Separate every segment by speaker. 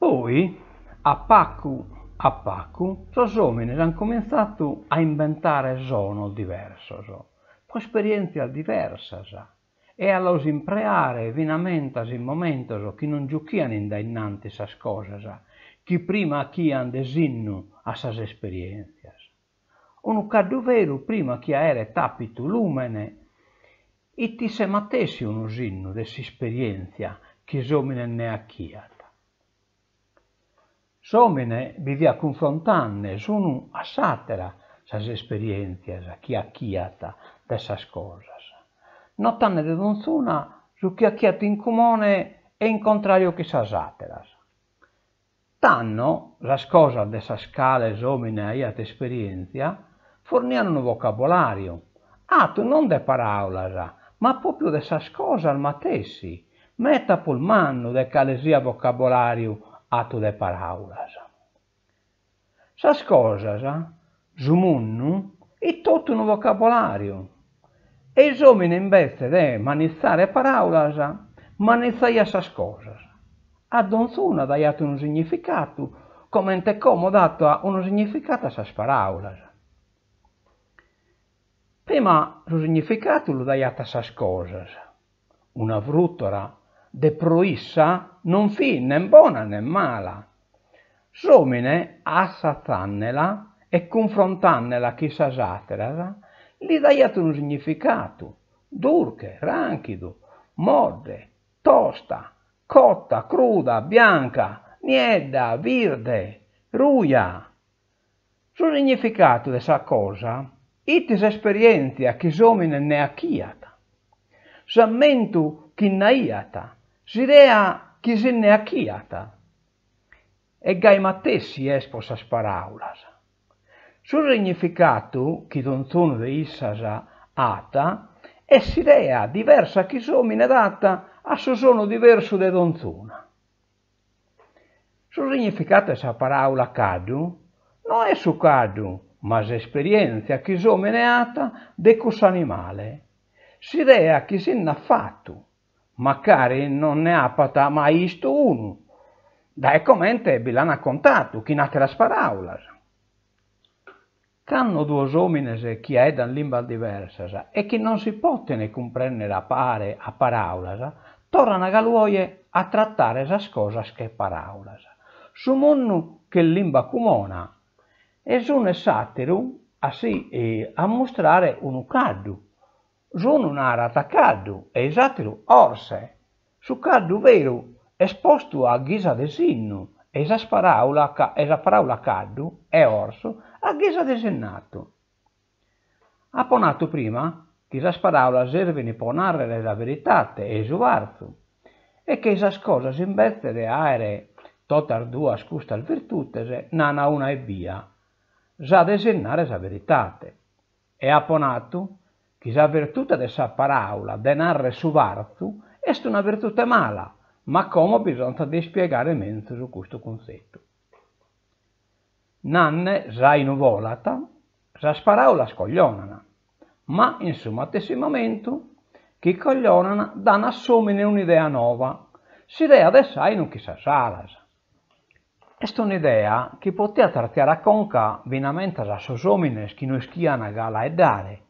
Speaker 1: Poi, a pacco a pacco, gli uomini hanno cominciato a inventare zone diverse, con esperienze diverse, e a imparare veramente in momenti che non giocano innanzi a queste cose, che prima chi hanno desinno a queste esperienze. Un vero prima che era tapito lumene e ti se matessi un usinno dell'esperienza che somine ne hanno chiat. Somene bivia confrontanne, sono assatera sas esperienzias chiacchiata de sas cosas. Notanne de donzuna su chiacchiato in comune e in contrario che sas ateras. la las di de sas cales homine aiat esperienzia, forniano un vocabolario, atto non de paraulas, ma proprio de sas cosas matessi, meta pulmanno de calesia vocabolario de paraulas. Sas cosas sumunu è tutto un vocabolario. E gli uomini invece di manizzare parole, paraulas, le sas cosas. Ad onzuna dato un significato, come è come dato un significato a queste parole. Prima il significato lo dai a queste cosas. Una fruttora de proissa non fi né buona né mala. Somine assazzannela e confrontannela chi sasaterala, gli daiate un significato, durche, ranchido, morde, tosta, cotta, cruda, bianca, niedda, verde, ruia. Su significato di sa cosa, itis esperienzia chi somine ne ha chiata. Sammentu chi naiata, Žirea, ki se ne akijata. Ega ima tesi esposas paraulas. Su significatu, chi donzun de issasa ata, è sirea diversa chi somine data a su sono diverso de donzuna. Su significato sa parola cadu, non è su cadu, ma s'esperienza chi somine ata de cus animale. Sirea chi sinna fattu. Macari non ne apata mai visto uno. Da è commente vi l'hanno raccontato, chinate la sparaulas. Canno due uomini che edan limba diversa e che non si potene comprendere a pare a paraulas, tornano a Galuoie a trattare esas cose che paraulas. Su monnu che limba cumona, e su ne satiru, assi, eh, a mostrare un caddu Zonunara tacaddu e esatelo orse, su caddu vero, esposto a ghisa de sinnu, esasparaula, ca, esasparaula caddu e orsu a ghisa de sennatu. Aponato prima, che esasparaula servini po ponare la veritate e esuvartu, e che esas cosas in bettere aere totar duas custas virtutese nana una e via, sa desennare la veritate. E aponatu, chi sa di questa parola, paraula, denarre su vartu, è una virtute mala, ma come bisogna spiegare mentre su questo concetto. Nanne sa inuvolata, sa sparaula scoglionana, ma insomma, in summatessimamento chi coglionana dan assumine un'idea nuova, s'idea de sa in un chissà salas. È un'idea che poteva trattare a conca vinamente a sosomines chi non schiana gala e dare,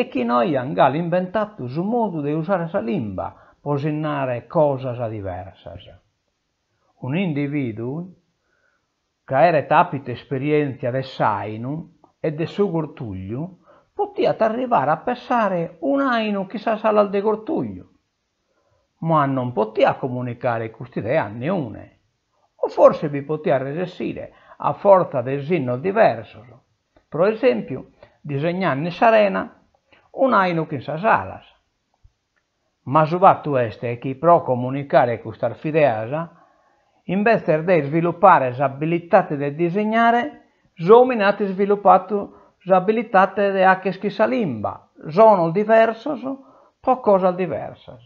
Speaker 1: e che noi abbiamo inventato il modo di usare la lingua per signare cose diverse. Un individuo che era tapita esperienza del Sainu e del suo cortuglio poteva arrivare a pensare un Ainu chissà sala al de cortuglio, ma non poteva comunicare questa idea a nessuno, o forse vi poteva resistire a forza del sinno diverso. Per esempio, disegnando Sarena un che sa salas. Ma su fatto este chi pro comunicare con questa fideasa, in vez di sviluppare l'abilità di disegnare, sono ha sviluppato l'abilità di anche schissa limba, sono diverse, qualcosa diverse.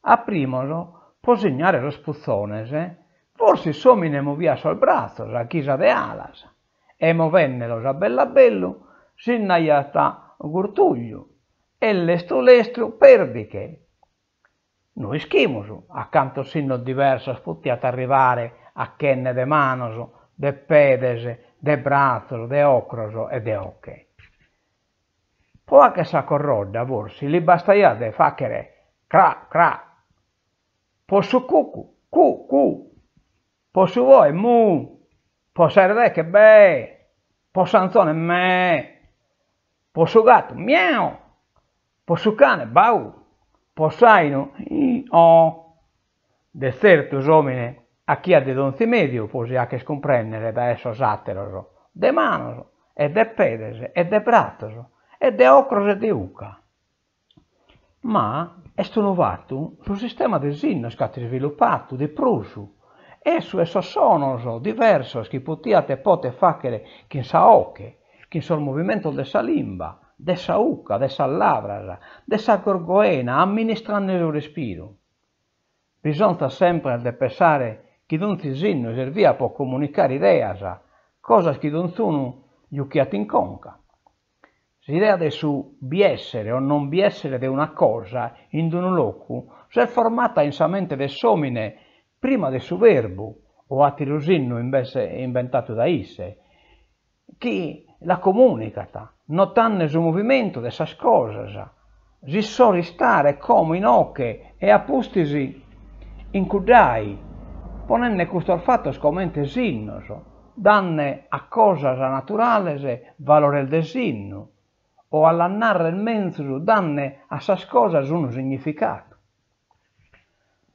Speaker 1: A primo, può segnare lo spuzzone, forse somine movia sol brazzo, a chisa de alas, e movennelos a bella bello, sennaiata gurtuglio e l'estro l'estro perdiche. Noi schimoso, accanto sinno diverso sputtiate arrivare a chenne de manoso, de pedese, de brazzo, de ocroso e de occhi. Poi che s'accorrodda forse, li de facere cra cra, Po su cucu, cu cu, su voi mu, Po erre che be, Po anzone me, Posso gatto, miau. Posso cane, bau. Possaino, i, o. De certos homine, a chi ha de donzi medio, fosse anche che scomprendere da esso satero, de mano, e de pedese, e de bratos, e de ocros e de uca. Ma esto novato lo sistema del sinno scatti sviluppato, di prusu, esso e sono diverso che potiate pote facere che sa oche, che son movimientos de esa limba, de esa uca, de esa labbra, de gorgoena, amministrando il respiro. Bisogna sempre de pensare che d'un tisinno servia per comunicare idee, cosa che d'un zuno gli occhiati in conca. Si idea di su biessere o non biessere di una cosa in un loco è formata in sa mente del somine prima del suo verbo o a tirosinno invece inventato da isse, che la comunicata, notando il movimento della cose, si sono stare come in occhi e apustisi in cudai, ponendo questo fatto scomente sinno, danne a cosa naturale valore del sinno, o all'annarre il menzu danne a sas cosa un significato.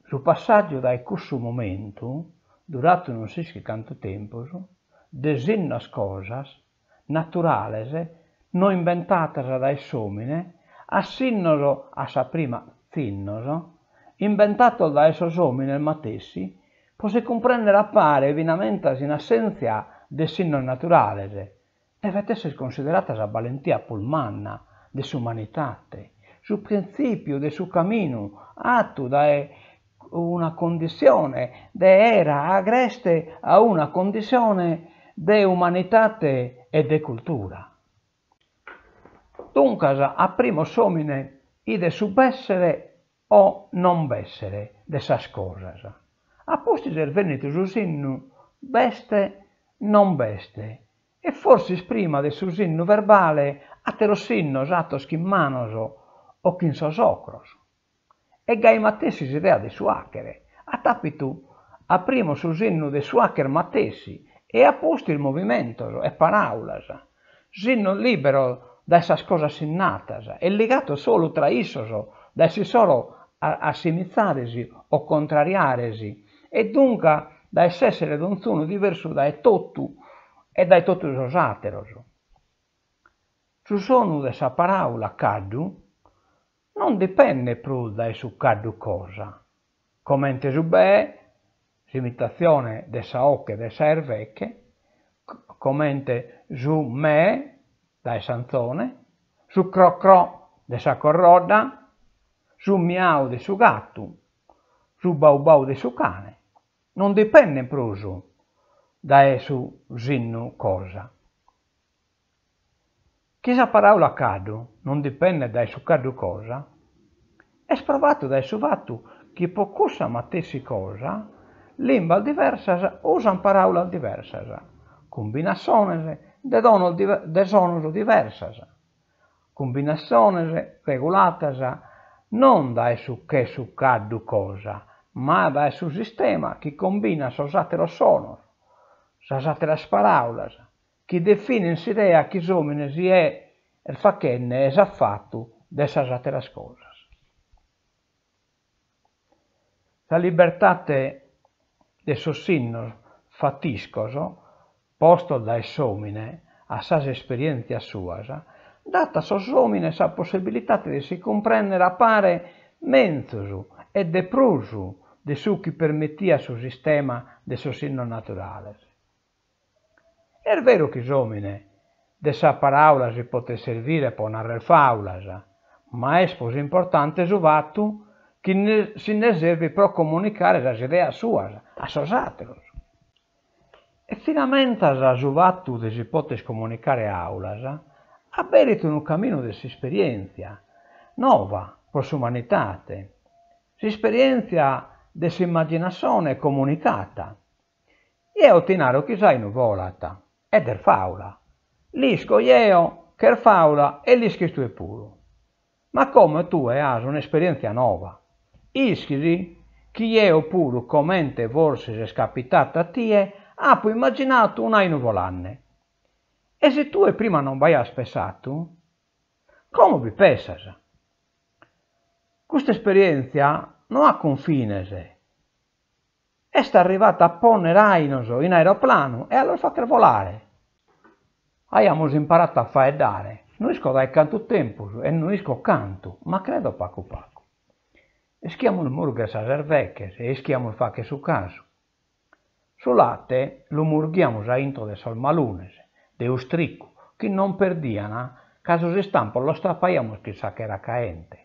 Speaker 1: Sul passaggio da questo momento, durato non si sa quanto tempo, desinnas cosas, naturales, eh? non inventatas da homine, assinnoso a sa prima finnoso, inventato da esos homine matessi, può si comprendere a pari evinamentas in assenza de sinno naturales, eh? e vetes consideratas a valentia pulmanna de su humanitate, su principio de su cammino, atto da una condizione de era agreste a una condizione de umanitate e de cultura. Dunque, a primo somine, i de subessere o non bessere de sas cosas. A posti del er venite susinnu, beste, non beste, e forse prima del susinnu verbale aterosinnos atos chimmanoso o chinsosocros. E gai matessi si idea de suacere, a tapitu a primo susinnu de suacer matessi, e a posto il movimento, è paraulas. Sinno libero da essas cosa innatas, è legato solo tra issoso, da essi solo assimizzaresi o contrariaresi, e dunque da essere d'unzuno diverso da tottu e dai totti os ateros. Su sonu dessa paraula caddu non dipende più da su caddu cosa, come intesu beh l'imitazione de Saocche de Servecche, commente su me, dai Sanzone, su Crocro de Sacorroda, su Miau de su gatto, su Baubau de Sucane. Non dipende proprio da su sinnu cosa. Chissà parola cadu, non dipende da su cadu cosa, è sprovato da su vattu che può pocussa matessi cosa, limba diversa usan paraulas diversas, combinações de donos de sonos diversas, combinações regulatas non da su che su caddu cosa, ma da su sistema che combina sos ateros sonos, sas le parole, che definen s'idea che somine si è e fa che facchenne es affatto de sas ateras cosas. La libertate de sus signos fatiscoso, posto da Essomine a sas esperienza sua, ah, data sos homine sa possibilità di si comprendere a pare menzusu e deprusu de su chi permettia su sistema de sos signos naturales. È er vero che somine de sa paraula si pote servire per narrer faulas, ah, ma è così importante su vattu chineses para comunicare as ideias suas, a seus áteros. E finalmente a giovatu de si può comunicare aulas, aberito un cammino di esperienza, nuova, per l'umanità, l'esperienza dell'immaginazione comunicata. E otinaro chi sai nu volata, e del faula. Lisco io, cher faula, e lischi tu puro. Ma come tu hai un'esperienza nuova, Ischidi, chi è oppure commente forse se scappitata a te, ha immaginato una inuvolanne. E se tu prima non vai a spessato, come vi pensas? Questa esperienza non ha confines. È sta arrivata a Ponerainoso in aeroplano e allora fa che volare. Abbiamo imparato a fare dare. Non esco dai canto tempo e non esco canto, ma credo pa' copato e schiamo il murgas a sas e schiamo il fache su caso. Su latte lo murghiamo già into de sol malunes, de ustricu, che non perdiana, caso si stampa lo che sa che era caente.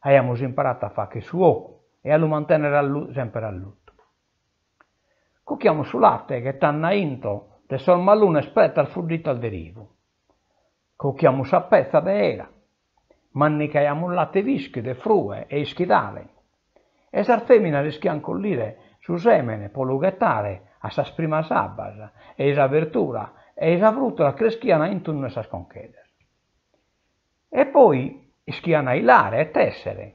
Speaker 1: Abbiamo imparato a fare su ocu e a lo mantenere allu sempre a lutto. Cucchiamo sul latte che tanna into de sol malune spretta al fuggito al derivo. Cucchiamo sa pezza de era manicheiamullattivischi de frue e ischidale. E sar femmina rischian collire su semene po lughettare a sas primas abbas e sa vertura e sa fruttola creschiana intorno a sas conchedes. E poi ischiana ilare e tessere.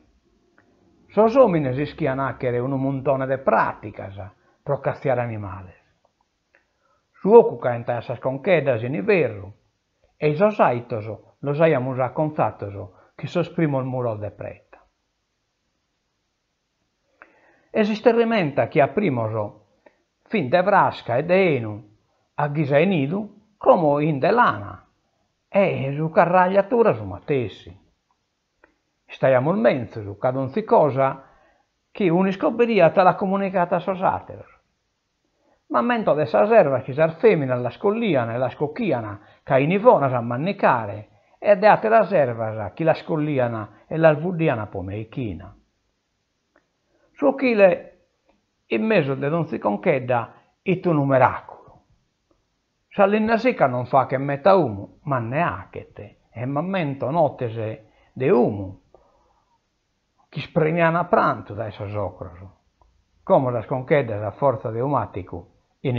Speaker 1: Sos homines ischian acchere un montone de praticas pro cazziare animales. Su occuca in sas conchedas in Iverru e i sos aitos los aiamus acconzatos che s'esprime al muro de preta. Esisterrimenta che a primoso, fin de vrasca e de enu, a ghisainidu, come in de lana, e su carragliatura su matessi. Staiamo il mezzo su cadunzi cosa che uniscoperia te la comunicata sosater. Ma mento de sa serva che sar femmina la scollia, e la scocchiana, ca in ivona sa mannicare, ed è a Terraservara che la scolliana e l'alvudiana pomerichina. Suo chile in mezzo de non si conchedda è un miracolo. Salina sica non fa che metta umo, ma neanche te, e mammento notese de umo, che spremiana a pranto da essa socroso, come la sconchedda a forza de umatico in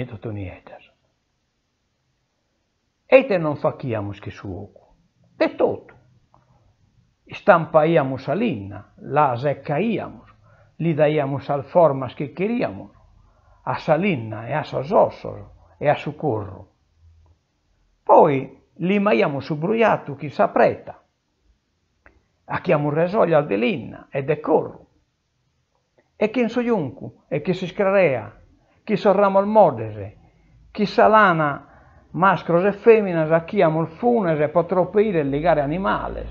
Speaker 1: E te non fa faciamus che suoco, de todo. Estampaíamos a lina, las e caíamos, lhe daíamos as formas que queríamos, a salina e as aos ossos e a sucorro. Poi li limaiamo su bruiato chi sa preta, a chi resoglia de linna e de corro. E chi soiuncu e chi si scrarea, chi sorramo al modese, chi salana mascros e feminas acchiamo il e potropeire il ligare animales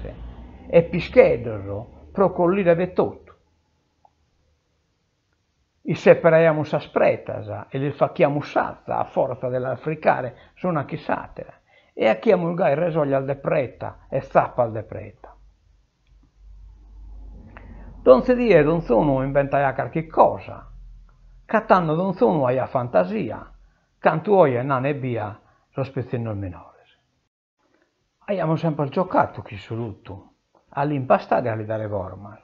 Speaker 1: e pischedroso procollire de tutto. I separaiamo sa spretasa e li facchiamo sazza a forza dell'affricare su una chisatera e acchiamo il gai resoglia al depreta e zappa al depreta. Non si die, non sono inventaia qualche cosa, cattanno non sono aia fantasia, cantuoia nane bia rospezione minore. Abbiamo sempre giocato chi surutto, all'impastare alle dare vormal.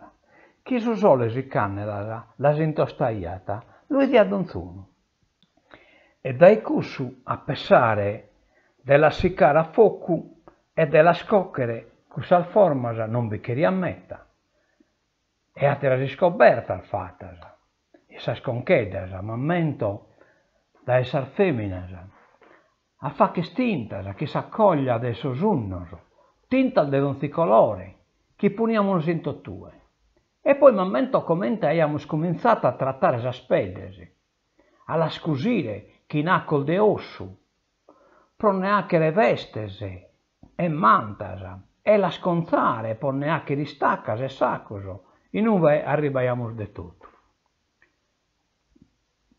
Speaker 1: Chi su sole si cannella la sintostaiata, lui di addonzuno. E dai cussu a pesare della sicara a fuoco e della scocchere cusal formasa non biccheri a metta. E a terasi scoperta al fatasa, e sa sconchedasa, mammento da essere femminasa a fa che stintas, che si de adesso unnos, tinta de donzi colore, chi puniamus in tottue. E poi man mento commente abbiamo cominzato a trattare sas peddes, alla scusire chi naccol de ossu, pro le vestes e mantas, e la sconzare pro neachere istaccas e saccoso, in uve arribaiamus de tutto.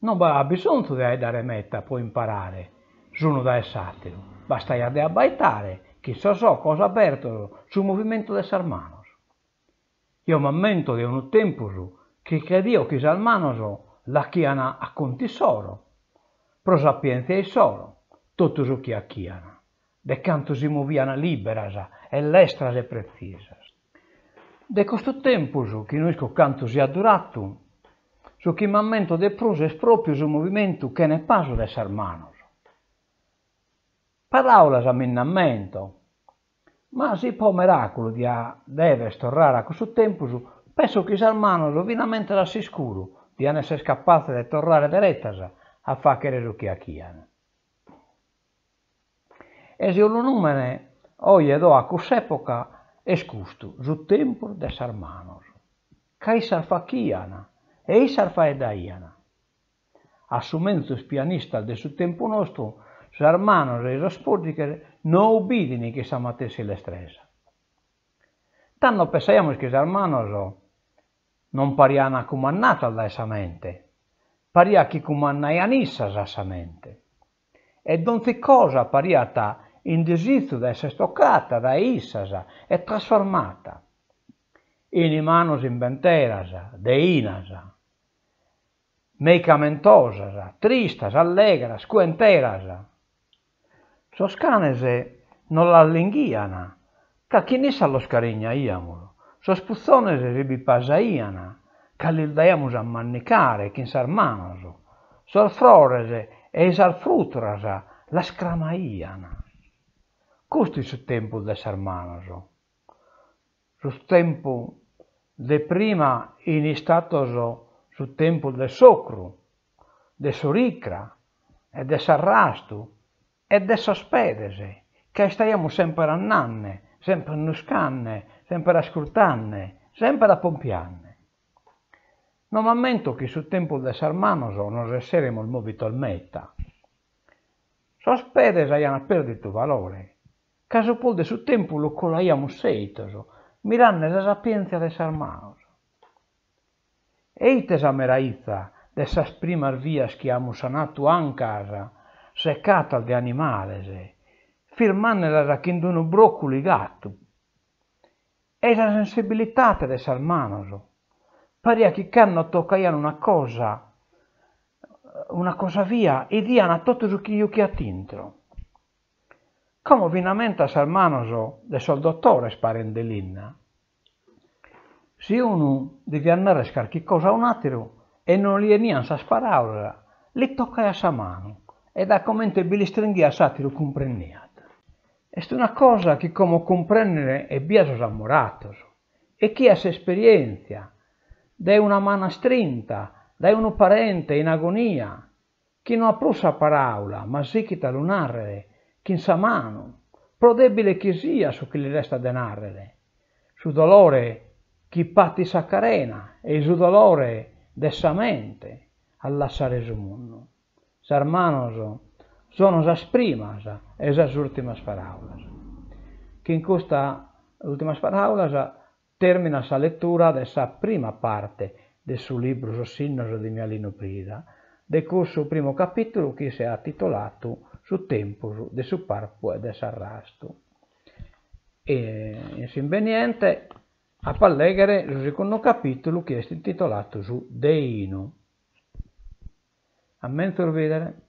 Speaker 1: Non va bisogno di dare meta, può imparare, sono da essatelo. Bastai abbaitare che so so cosa aperto sul movimento de sas Io mi m'ammento di un tempo che credio che sas manos la chiana a conti solo, pro sapienza e solo, tutto su chi a chiana. De canto si moviana liberas e lestras e precisas. De questo tempo su che noi canto si è durato, su che m'ammento de prose proprio sul movimento che ne passo de sas Paraula rammennamento. Ma si può miracolo di a deve storrare a questo tempo su, penso che Salmano rovinamente da sicuro di essere scappate di tornare direttasa a fare che reso chi a chiane. E se lo numene oggi do a quest'epoca è scusto, su tempo de Salmano. Cai sarfa chiana e i sarfa edaiana. il pianista del suo tempo nostro Zarmanože rasputike neobidini, ki sama te si le stresa. Tanto pensiamo che Zarmanoso non pariana comannata da essa mente, paria chi comannaianissa da essa mente. E donzi cosa paria pariata indesizio da essere stoccata da issasa e trasformata. in Inimanos inventerasa, deinas, meicamentosa, tristas, allegras, cuenterasa, Sos canes non la lenguiana, ca chi ne sa los caregnaiamolo. Sos puzzones si bipasaiana, ca li daiamus a mannicare, chi in sarmanos. Sos flores e sar frutras la scramaiana. Custu su tempo de sarmanos. Sus tempo de prima in istatos sul tempo de socru, de soricra e del sarrastu, e dessa spedese, che stiamo sempre a nanne, sempre a nuscanne, sempre a scurtanne, sempre a pompianne. Non ammento che sul tempo de Sarmanoso non esseremo il movito al meta. So spedese hanno perdito valore, caso pol de su tempo lo colaiamo seitoso, mirando la sapienza de Sarmanoso. Eites a meraizza dessas primas vias che abbiamo sanato a casa, se cata di animale, se. firmandela da chinduno broccoli gatto. E la sensibilità di Salmanoso, pare che quando toccano una cosa, una cosa via, e diano tutto su chi io che ha Come vinamente a Salmanoso, del dottore sparendellina, se uno deve andare a scarchi cosa a un altro e non gli è niente a sparare, li tocca a sa mano e da commente bilistringhi satiro comprenniato. È una cosa che come comprendere è biasos ammoratos e chi ha esperienza, da una mano strinta, da un parente in agonia, che non ha prussa parola, ma zicchita lo narrere, che in sa mano, prodebile che sia su chi gli resta denarre, narrere, su dolore chi patti sa carena e su dolore dessa mente, alla sare su mondo hermanos, sono già e primas, esas últimas parábolas. Que in questa ultima parola termina la lettura della prima parte del suo libro Sossinos di Mialino Prida, del suo primo capitolo che si è intitolato Su tempo, de suo parpo e de s'arrasto. E insimbeniente a pallegare il secondo capitolo che è intitolato Su Deino a men sorvedere